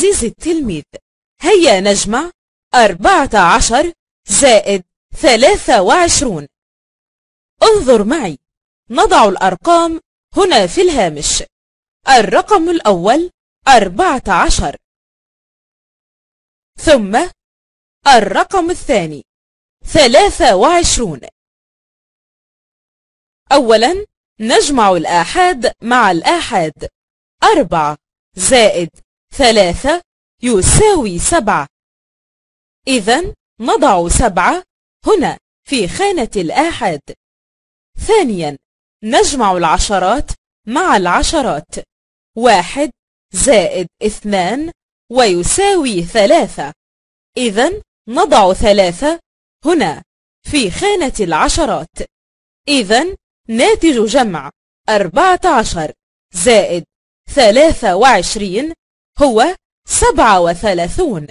زيز التلميذ هيا نجمع 14 زائد 23 انظر معي نضع الأرقام هنا في الهامش الرقم الأول 14 ثم الرقم الثاني 23 أولا نجمع الآحاد مع الآحاد 4 زائد ثلاثة يساوي سبعة إذا نضع سبعة هنا في خانة الآحاد ثانيا نجمع العشرات مع العشرات واحد زائد اثنان ويساوي ثلاثة إذا نضع ثلاثة هنا في خانة العشرات إذا ناتج جمع أربعة عشر زائد ثلاثة وعشرين هو سبعة وثلاثون